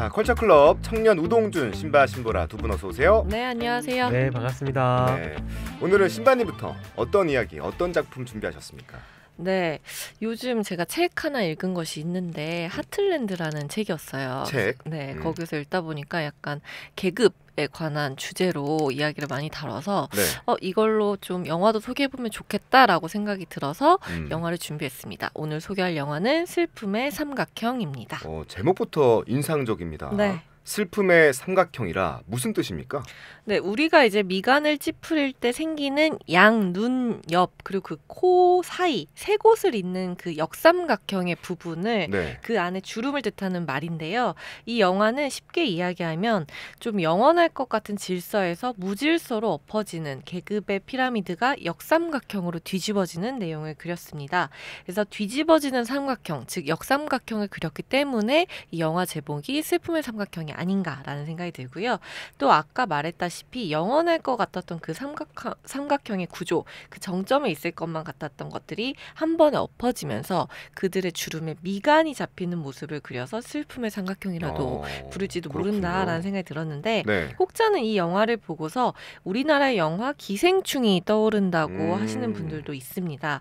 자 컬처클럽 청년 우동준 신바 신보라 두 분 어서 오세요. 네 안녕하세요. 네 반갑습니다. 네, 오늘은 신바님부터 어떤 이야기 어떤 작품 준비하셨습니까? 네, 요즘 제가 책 하나 읽은 것이 있는데 하틀랜드라는 책이었어요. 책. 네, 음. 거기서 읽다 보니까 약간 계급 에 관한 주제로 이야기를 많이 다뤄서 네. 어, 이걸로 좀 영화도 소개해보면 좋겠다라고 생각이 들어서 음. 영화를 준비했습니다. 오늘 소개할 영화는 슬픔의 삼각형입니다. 어, 제목부터 인상적입니다. 네. 슬픔의 삼각형이라 무슨 뜻입니까? 네, 우리가 이제 미간을 찌푸릴 때 생기는 양, 눈, 옆 그리고 그 코 사이 세 곳을 잇는 그 역삼각형의 부분을 네. 그 안에 주름을 뜻하는 말인데요. 이 영화는 쉽게 이야기하면 좀 영원할 것 같은 질서에서 무질서로 엎어지는 계급의 피라미드가 역삼각형으로 뒤집어지는 내용을 그렸습니다. 그래서 뒤집어지는 삼각형, 즉 역삼각형을 그렸기 때문에 이 영화 제목이 슬픔의 삼각형이 아닌가라는 생각이 들고요. 또 아까 말했다시피 영원할 것 같았던 그 삼각, 삼각형의 구조, 그 정점에 있을 것만 같았던 것들이 한 번에 엎어지면서 그들의 주름에 미간이 잡히는 모습을 그려서 슬픔의 삼각형이라도 어, 부를지도 그렇군요. 모른다라는 생각이 들었는데 네. 혹자는 이 영화를 보고서 우리나라의 영화 기생충이 떠오른다고 음. 하시는 분들도 있습니다.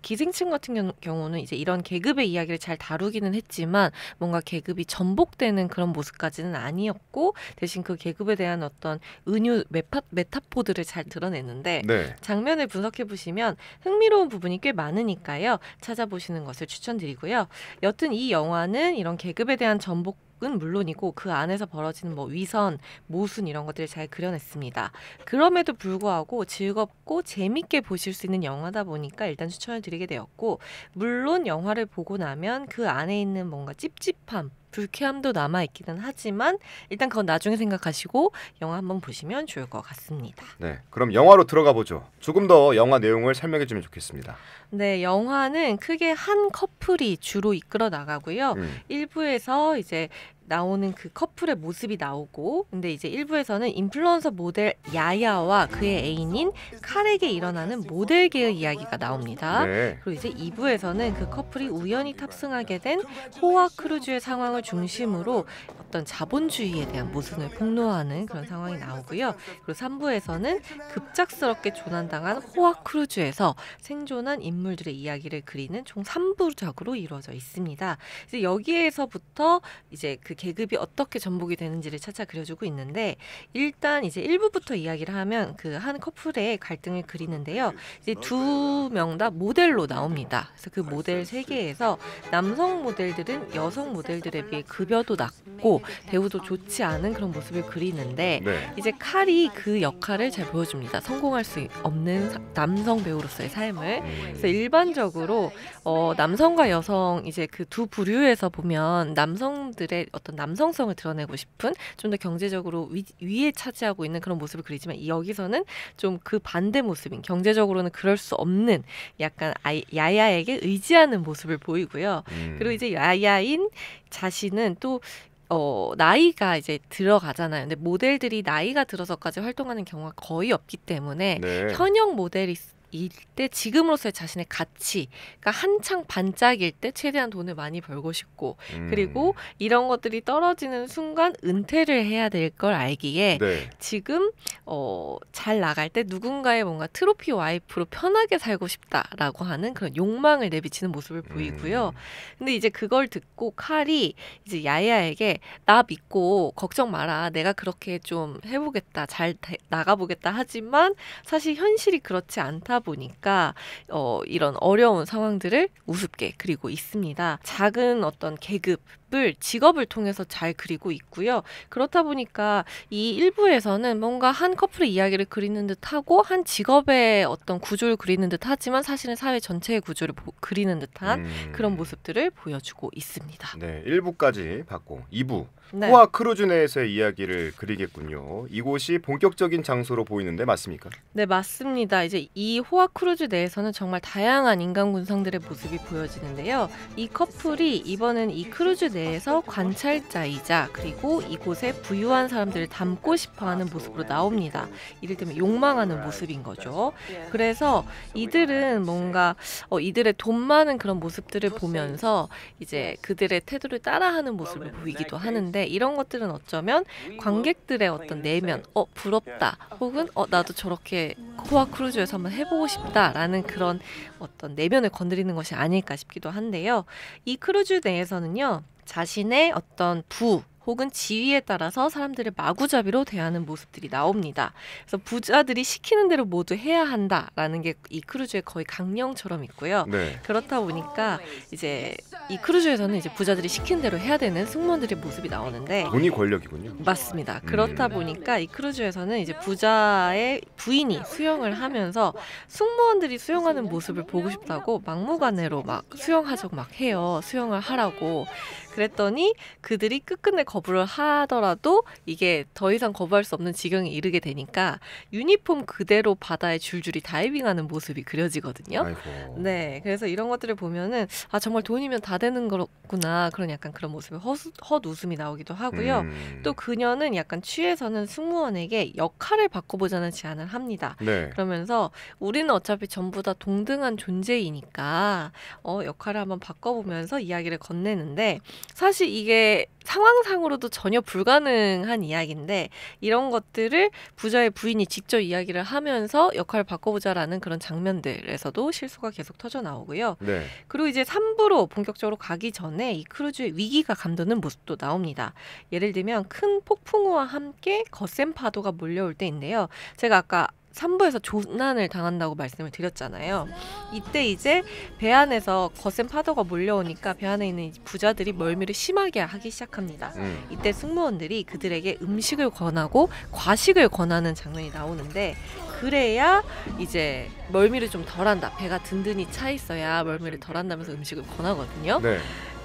기생충 같은 경우는 이제 이런 계급의 이야기를 잘 다루기는 했지만 뭔가 계급이 전복되는 그런 모습까지 것까지는 아니었고 대신 그 계급에 대한 어떤 은유 메파, 메타포들을 잘 드러냈는데 네. 장면을 분석해 보시면 흥미로운 부분이 꽤 많으니까요. 찾아보시는 것을 추천드리고요. 여튼 이 영화는 이런 계급에 대한 전복 은 물론이고 그 안에서 벌어지는 뭐 위선, 모순 이런 것들을 잘 그려냈습니다. 그럼에도 불구하고 즐겁고 재밌게 보실 수 있는 영화다 보니까 일단 추천을 드리게 되었고 물론 영화를 보고 나면 그 안에 있는 뭔가 찝찝함 불쾌함도 남아있기는 하지만 일단 그건 나중에 생각하시고 영화 한번 보시면 좋을 것 같습니다. 네, 그럼 영화로 들어가 보죠. 조금 더 영화 내용을 설명해 주면 좋겠습니다. 네, 영화는 크게 한 커플이 주로 이끌어 나가고요. 음. 1부에서 이제 나오는 그 커플의 모습이 나오고 근데 이제 1부에서는 인플루언서 모델 야야와 그의 애인인 카렉에 일어나는 모델계의 이야기가 나옵니다. 네. 그리고 이제 2부에서는 그 커플이 우연히 탑승하게 된 호화 크루즈의 상황을 중심으로 어떤 자본주의에 대한 모순을 폭로하는 그런 상황이 나오고요. 그리고 3부에서는 급작스럽게 조난당한 호화 크루즈에서 생존한 인물들의 이야기를 그리는 총 3부작으로 이루어져 있습니다. 이제 여기에서부터 이제 그 계급이 어떻게 전복이 되는지를 차차 그려주고 있는데 일단 이제 1부부터 이야기를 하면 그 한 커플의 갈등을 그리는데요. 아, 이제 아, 두명 다 모델로 나옵니다. 그래서 그 모델 세계에서 남성 모델들은 여성 모델들에 비해 급여도 낮고 대우도 좋지 않은 그런 모습을 그리는데 네. 이제 칼이 그 역할을 잘 보여줍니다. 성공할 수 없는 사, 남성 배우로서의 삶을 음. 그래서 일반적으로 어, 남성과 여성 이제 그 두 부류에서 보면 남성들의 어떤 어떤 남성성을 드러내고 싶은 좀 더 경제적으로 위, 에 차지하고 있는 그런 모습을 그리지만 여기서는 좀 그 반대 모습인 경제적으로는 그럴 수 없는 약간 아이, 야야에게 의지하는 모습을 보이고요. 음. 그리고 이제 야야인 자신은 또 어, 나이가 이제 들어가잖아요. 근데 모델들이 나이가 들어서까지 활동하는 경우가 거의 없기 때문에 네. 현역 모델이 이때 지금으로서의 자신의 가치, 그니까 한창 반짝일 때 최대한 돈을 많이 벌고 싶고 음. 그리고 이런 것들이 떨어지는 순간 은퇴를 해야 될 걸 알기에 네. 지금 어, 잘 나갈 때 누군가의 뭔가 트로피 와이프로 편하게 살고 싶다라고 하는 그런 욕망을 내비치는 모습을 보이고요. 음. 근데 이제 그걸 듣고 칼이 이제 야야에게 나 믿고 걱정 마라, 내가 그렇게 좀 해보겠다, 잘 나가보겠다 하지만 사실 현실이 그렇지 않다. 보니까 어, 이런 어려운 상황들을 우습게 그리고 있습니다. 작은 어떤 계급 모을 직업을 통해서 잘 그리고 있고요. 그렇다 보니까 이일부에서는 뭔가 한 커플의 이야기를 그리는 듯하고 한 직업의 어떤 구조를 그리는 듯하지만 사실은 사회 전체의 구조를 보, 그리는 듯한 음. 그런 모습들을 보여주고 있습니다. 네, 1부까지 봤고 2부 네. 호화 크루즈 내에서의 이야기를 그리겠군요. 이곳이 본격적인 장소로 보이는데 맞습니까? 네, 맞습니다. 이제 이 호화 크루즈 내에서는 정말 다양한 인간 군상들의 모습이 보여지는데요. 이 커플이 이번엔 이 크루즈 내 대해서 관찰자이자 그리고 이곳에 부유한 사람들을 닮고 싶어하는 모습으로 나옵니다. 이를테면 욕망하는 모습인 거죠. 그래서 이들은 뭔가 어, 이들의 돈 많은 그런 모습들을 보면서 이제 그들의 태도를 따라하는 모습을 보이기도 하는데 이런 것들은 어쩌면 관객들의 어떤 내면 어 부럽다 혹은 어 나도 저렇게 코아 크루즈에서 한번 해보고 싶다라는 그런 어떤 내면을 건드리는 것이 아닐까 싶기도 한데요. 이 크루즈 내에서는요. 자신의 어떤 부 혹은 지위에 따라서 사람들을 마구잡이로 대하는 모습들이 나옵니다. 그래서 부자들이 시키는 대로 모두 해야 한다라는 게 이 크루즈의 거의 강령처럼 있고요. 네. 그렇다 보니까 이제 이 크루즈에서는 이제 부자들이 시키는 대로 해야 되는 승무원들의 모습이 나오는데 돈이 권력이군요. 맞습니다. 음. 그렇다 음. 보니까 이 크루즈에서는 이제 부자의 부인이 수영을 하면서 승무원들이 수영하는 모습을 보고 싶다고 막무가내로 막수영하자막 해요. 수영을 하라고. 그랬더니 그들이 끝끝내 거부를 하더라도 이게 더 이상 거부할 수 없는 지경에 이르게 되니까 유니폼 그대로 바다에 줄줄이 다이빙하는 모습이 그려지거든요. 아이고. 네, 그래서 이런 것들을 보면은 아 정말 돈이면 다 되는 거구나 그런 약간 그런 모습의 헛웃음이 나오기도 하고요. 음. 또 그녀는 약간 취해서는 승무원에게 역할을 바꿔보자는 제안을 합니다. 네. 그러면서 우리는 어차피 전부 다 동등한 존재이니까 어, 역할을 한번 바꿔보면서 이야기를 건네는데 사실 이게 상황상으로도 전혀 불가능한 이야기인데 이런 것들을 부자의 부인이 직접 이야기를 하면서 역할을 바꿔보자라는 그런 장면들에서도 실수가 계속 터져 나오고요. 네. 그리고 이제 3부로 본격적으로 가기 전에 이 크루즈의 위기가 감도는 모습도 나옵니다. 예를 들면 큰 폭풍우와 함께 거센 파도가 몰려올 때인데요. 제가 아까 산부에서 조난을 당한다고 말씀을 드렸잖아요. 이때 이제 배 안에서 거센 파도가 몰려오니까 배 안에 있는 부자들이 멀미를 심하게 하기 시작합니다. 음. 이때 승무원들이 그들에게 음식을 권하고 과식을 권하는 장면이 나오는데 그래야 이제 멀미를 좀 덜한다. 배가 든든히 차 있어야 멀미를 덜한다면서 음식을 권하거든요. 네.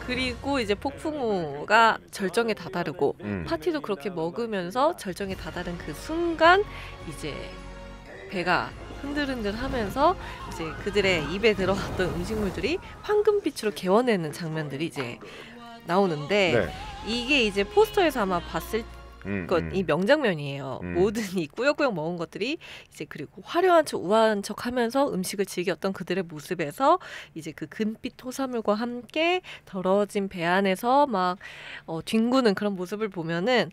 그리고 이제 폭풍우가 절정에 다다르고 음. 파티도 그렇게 먹으면서 절정에 다다른 그 순간 이제 배가 흔들흔들 하면서 이제 그들의 입에 들어갔던 음식물들이 황금빛으로 개워내는 장면들이 이제 나오는데 네. 이게 이제 포스터에서 아마 봤을 음, 것이 음. 명장면이에요. 음. 모든 이 꾸역꾸역 먹은 것들이 이제 그리고 화려한 척 우아한 척 하면서 음식을 즐겼던 그들의 모습에서 이제 그 금빛 토사물과 함께 더러워진 배 안에서 막 어, 뒹구는 그런 모습을 보면은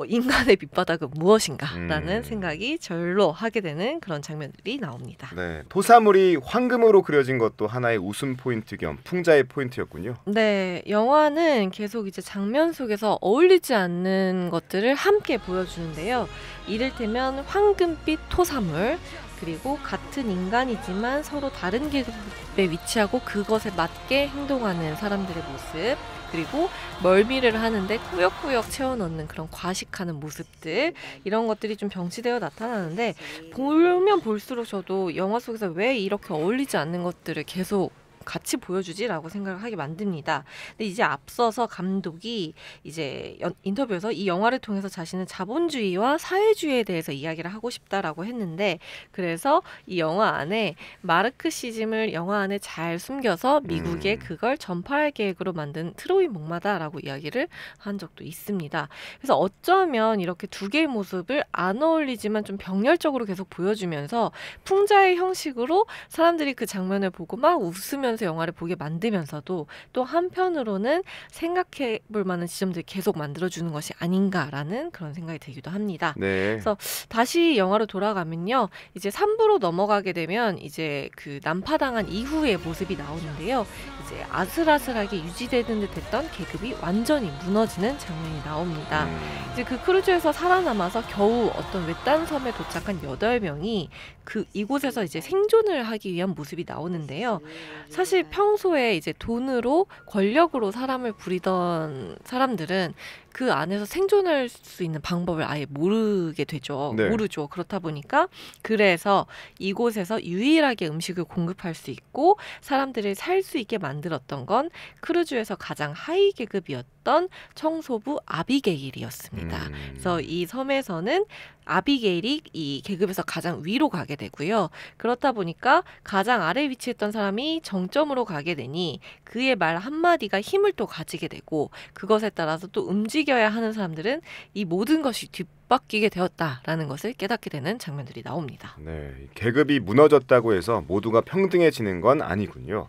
뭐 인간의 밑바닥은 무엇인가라는 음. 생각이 절로 하게 되는 그런 장면들이 나옵니다. 네, 도사물이 황금으로 그려진 것도 하나의 웃음 포인트 겸 풍자의 포인트였군요. 네, 영화는 계속 이제 장면 속에서 어울리지 않는 것들을 함께 보여주는데요. 이를테면 황금빛 토사물, 그리고 같은 인간이지만 서로 다른 계급에 위치하고 그것에 맞게 행동하는 사람들의 모습, 그리고 멀미를 하는데 꾸역꾸역 채워 넣는 그런 과식하는 모습들 이런 것들이 좀 병치되어 나타나는데 보면 볼수록 저도 영화 속에서 왜 이렇게 어울리지 않는 것들을 계속 같이 보여주지라고 생각을 하게 만듭니다. 근데 이제 앞서서 감독이 이제 인터뷰에서 이 영화를 통해서 자신은 자본주의와 사회주의에 대해서 이야기를 하고 싶다라고 했는데 그래서 이 영화 안에 마르크시즘을 영화 안에 잘 숨겨서 미국에 음. 그걸 전파할 계획으로 만든 트로이 목마다라고 이야기를 한 적도 있습니다. 그래서 어쩌면 이렇게 두 개의 모습을 안 어울리지만 좀 병렬적으로 계속 보여주면서 풍자의 형식으로 사람들이 그 장면을 보고 막 웃으면 웃면서 영화를 보게 만들면서도 또 한편으로는 생각해 볼 만한 지점들이 계속 만들어주는 것이 아닌가라는 그런 생각이 들기도 합니다. 네. 그래서 다시 영화로 돌아가면요. 이제 3부로 넘어가게 되면 이제 그 난파당한 이후의 모습이 나오는데요. 이제 아슬아슬하게 유지되는 듯했던 계급이 완전히 무너지는 장면이 나옵니다. 음. 이제 그 크루즈에서 살아남아서 겨우 어떤 외딴 섬에 도착한 여덟 명이그 이곳에서 이제 생존을 하기 위한 모습이 나오는데요. 사실 평소에 이제 돈으로 권력으로 사람을 부리던 사람들은 그 안에서 생존할 수 있는 방법을 아예 모르게 되죠. 네. 모르죠. 그렇다 보니까 그래서 이곳에서 유일하게 음식을 공급할 수 있고 사람들을 살 수 있게 만들었던 건 크루즈에서 가장 하위 계급이었던 청소부 아비게일이었습니다. 음. 그래서 이 섬에서는 아비게일이 이 계급에서 가장 위로 가게 되고요. 그렇다 보니까 가장 아래 위치했던 사람이 정점으로 가게 되니 그의 말 한마디가 힘을 또 가지게 되고 그것에 따라서 또 움직여야 하는 사람들은 이 모든 것이 뒷바뀌게 되었다라는 것을 깨닫게 되는 장면들이 나옵니다. 네, 계급이 무너졌다고 해서 모두가 평등해지는 건 아니군요.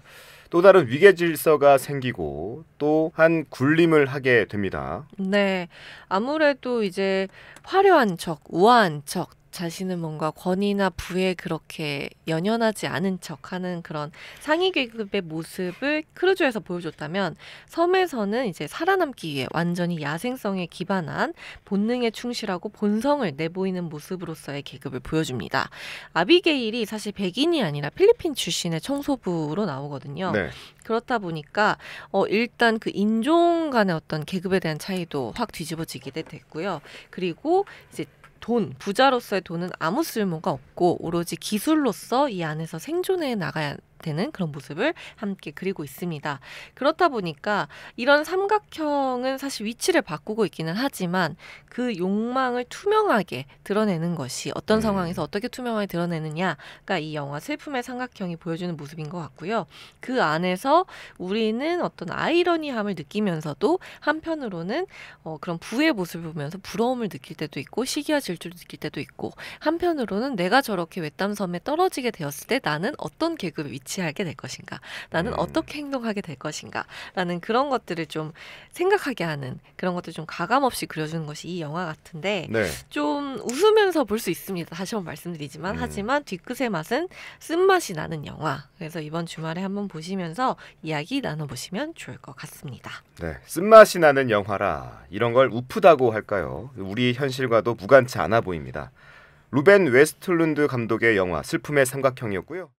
또 다른 위계 질서가 생기고 또 한 굴림을 하게 됩니다. 네. 아무래도 이제 화려한 척, 우아한 척, 자신은 뭔가 권위나 부에 그렇게 연연하지 않은 척하는 그런 상위 계급의 모습을 크루즈에서 보여줬다면 섬에서는 이제 살아남기 위해 완전히 야생성에 기반한 본능에 충실하고 본성을 내보이는 모습으로서의 계급을 보여줍니다. 아비게일이 사실 백인이 아니라 필리핀 출신의 청소부로 나오거든요. 네. 그렇다 보니까 어 일단 그 인종 간의 어떤 계급에 대한 차이도 확 뒤집어지게 됐고요. 그리고 이제 돈, 부자로서의 돈은 아무 쓸모가 없고 오로지 기술로서 이 안에서 생존해 나가야 되는 그런 모습을 함께 그리고 있습니다. 그렇다 보니까 이런 삼각형은 사실 위치를 바꾸고 있기는 하지만 그 욕망을 투명하게 드러내는 것이 어떤 네. 상황에서 어떻게 투명하게 드러내느냐가 이 영화 슬픔의 삼각형이 보여주는 모습인 것 같고요. 그 안에서 우리는 어떤 아이러니함을 느끼면서도 한편으로는 어, 그런 부의 모습을 보면서 부러움을 느낄 때도 있고 시기와 질투를 느낄 때도 있고 한편으로는 내가 저렇게 외딴섬에 떨어지게 되었을 때 나는 어떤 계급에 위치 대치하게 될 것인가? 나는 음. 어떻게 행동하게 될 것인가? 라는 그런 것들을 좀 생각하게 하는 그런 것들 좀 가감 없이 그려주는 것이 이 영화 같은데 네. 좀 웃으면서 볼 수 있습니다. 다시 한번 말씀드리지만 음. 하지만 뒤끝의 맛은 쓴맛이 나는 영화. 그래서 이번 주말에 한번 보시면서 이야기 나눠보시면 좋을 것 같습니다. 네, 쓴맛이 나는 영화라 이런 걸 우프다고 할까요? 우리 현실과도 무관치 않아 보입니다. 루벤 웨스툴룬드 감독의 영화 슬픔의 삼각형이었고요.